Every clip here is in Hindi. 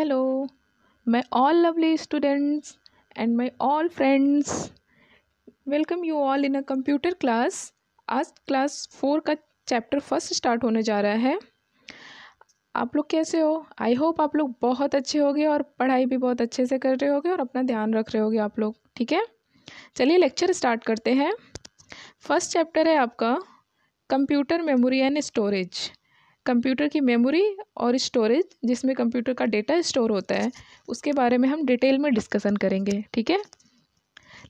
hello my all lovely students and my all friends welcome you all in a computer class आज क्लास फोर का चैप्टर फर्स्ट स्टार्ट होने जा रहा है आप लोग कैसे हो आई होप आप लोग बहुत अच्छे होगे और पढ़ाई भी बहुत अच्छे से कर रहे होगे और अपना ध्यान रख रहे होगे आप लोग ठीक है चलिए लेक्चर स्टार्ट करते हैं फर्स्ट चैप्टर है आपका computer memory and storage computer की मेमोरी और स्टोरेज जिसमें कंप्यूटर का डेटा स्टोर होता है उसके बारे में हम डिटेल में डिस्कसन करेंगे ठीक है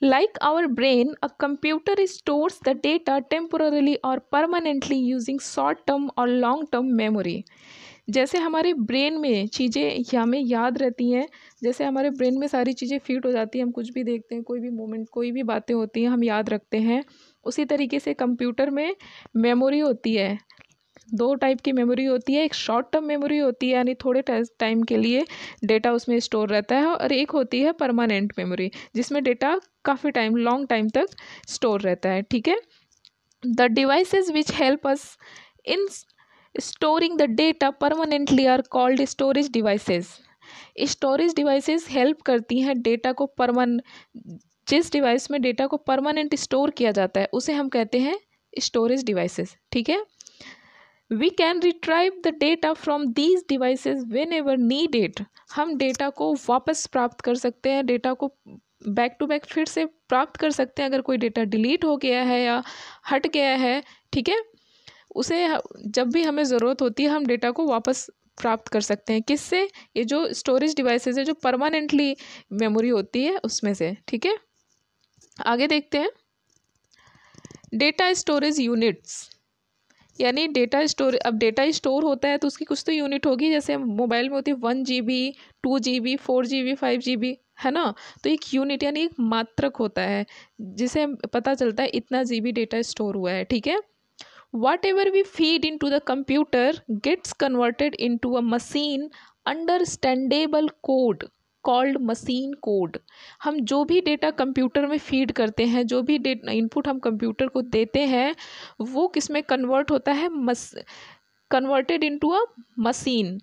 like our brain a computer stores the data temporarily और परमानेंटली यूजिंग शॉर्ट टर्म और लॉन्ग टर्म मेमोरी जैसे हमारे ब्रेन में चीज़ें हमें याद रहती हैं जैसे हमारे ब्रेन में सारी चीज़ें फिट हो जाती हैं हम कुछ भी देखते हैं कोई भी मोमेंट कोई भी बातें होती हैं हम याद रखते हैं उसी तरीके से कंप्यूटर में मेमोरी होती है दो टाइप की मेमोरी होती है एक शॉर्ट टर्म मेमोरी होती है यानी थोड़े टाइम के लिए डेटा उसमें स्टोर रहता है और एक होती है परमानेंट मेमोरी जिसमें डेटा काफ़ी टाइम लॉन्ग टाइम तक स्टोर रहता है ठीक है the devices which help us in storing the data permanently are called storage devices storage devices help करती हैं डेटा को परमान जिस डिवाइस में डेटा को परमानेंट स्टोर किया जाता है उसे हम कहते हैं स्टोरेज डिवाइसेस ठीक है we can retrieve the data from these devices whenever हम डेटा को वापस प्राप्त कर सकते हैं डेटा को बैक टू बैक फिर से प्राप्त कर सकते हैं अगर कोई डेटा डिलीट हो गया है या हट गया है ठीक है उसे जब भी हमें ज़रूरत होती है हम डेटा को वापस प्राप्त कर सकते हैं किससे ये जो स्टोरेज डिवाइसेज है जो परमानेंटली मेमोरी होती है उसमें से ठीक है आगे देखते हैं डेटा स्टोरेज यूनिट्स यानी डेटा स्टोर अब डेटा स्टोर होता है तो उसकी कुछ तो यूनिट होगी जैसे मोबाइल में होती है one G B two G B four G B five G B है ना तो एक यूनिट यानी एक मात्रक होता है जिसे पता चलता है इतना जी बी डेटा स्टोर हुआ है ठीक है whatever we feed into the computer gets converted into a machine understandable code called machine code हम जो भी डेटा कंप्यूटर में फीड करते हैं जो भी डेटा इनपुट हम कंप्यूटर को देते हैं वो किस में कन्वर्ट होता है मस converted into a machine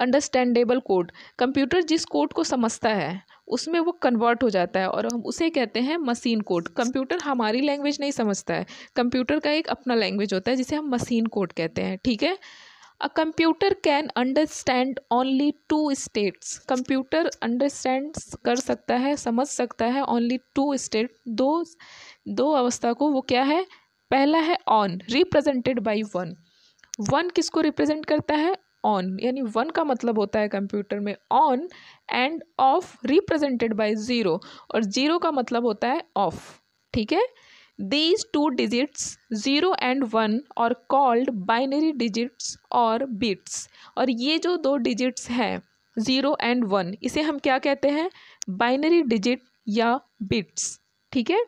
understandable code computer जिस कोड को समझता है उसमें वो कन्वर्ट हो जाता है और हम उसे कहते हैं मशीन कोड कंप्यूटर हमारी लैंग्वेज नहीं समझता है कंप्यूटर का एक अपना लैंग्वेज होता है जिसे हम मशीन कोड कहते हैं ठीक है a computer can understand only two states computer understand कर सकता है समझ सकता है ओनली टू स्टेट दो दो अवस्था को वो क्या है पहला है on represented by one one किसको रिप्रेजेंट करता है ऑन यानी वन का मतलब होता है कंप्यूटर में on and off represented by zero और ज़ीरो का मतलब होता है ऑफ ठीक है these two digits zero and one और कॉल्ड बाइनरी डिजिट्स और बिट्स और ये जो दो डिजिट्स हैं ज़ीरो एंड वन इसे हम क्या कहते हैं बाइनरी डिजिट या बिट्स ठीक है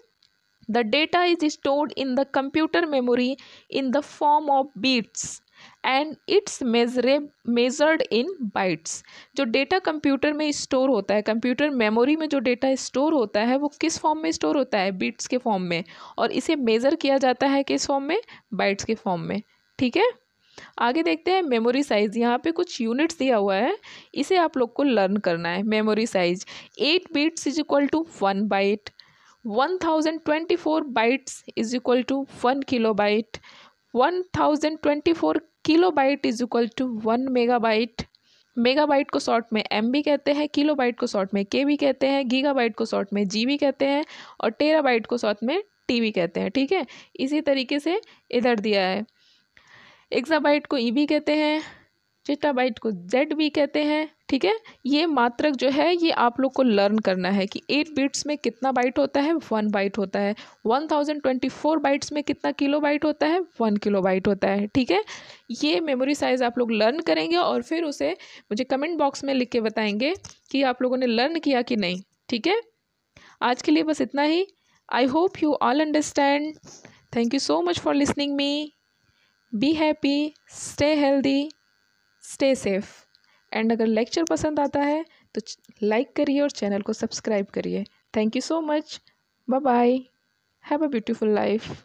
the data is stored in the computer memory in the form of bits and it's measure measured in bytes जो डेटा कंप्यूटर में स्टोर होता है कंप्यूटर मेमोरी में जो डेटा स्टोर होता है वो किस फॉर्म में स्टोर होता है बिट्स के फॉर्म में और इसे मेज़र किया जाता है किस फॉर्म में बाइट्स के फॉर्म में ठीक है आगे देखते हैं मेमोरी साइज़ यहाँ पे कुछ यूनिट्स दिया हुआ है इसे आप लोग को लर्न करना है memory size eight bits is equal to one byte one thousand twenty four bytes is equal to one kilobyte one thousand twenty four kilobyte byte is equal to one megabyte megabyte को शॉर्ट में एम भी कहते हैं किलो बाइट को शॉर्ट में के भी कहते हैं गीगाबाइट बाइट को शॉर्ट में जी भी कहते हैं और टेरा बाइट को शॉर्ट में टी भी कहते हैं ठीक है इसी तरीके से इधर दिया है एक्साबाइट बाइट को ई e भी कहते हैं चिट्टा बाइट को जेड भी कहते हैं ठीक है ये मात्रक जो है ये आप लोग को लर्न करना है कि एट बिट्स में कितना बाइट होता है वन बाइट होता है one thousand twenty four bytes में कितना किलो बाइट होता है वन किलो बाइट होता है ठीक है ये मेमोरी साइज आप लोग लर्न करेंगे और फिर उसे मुझे कमेंट बॉक्स में लिख के बताएंगे कि आप लोगों ने लर्न किया कि नहीं ठीक है आज के लिए बस इतना ही I hope you all understand thank you so much for listening me be happy stay healthy stay safe and अगर लेक्चर पसंद आता है तो लाइक करिए और चैनल को सब्सक्राइब करिए thank you so much bye bye have a beautiful life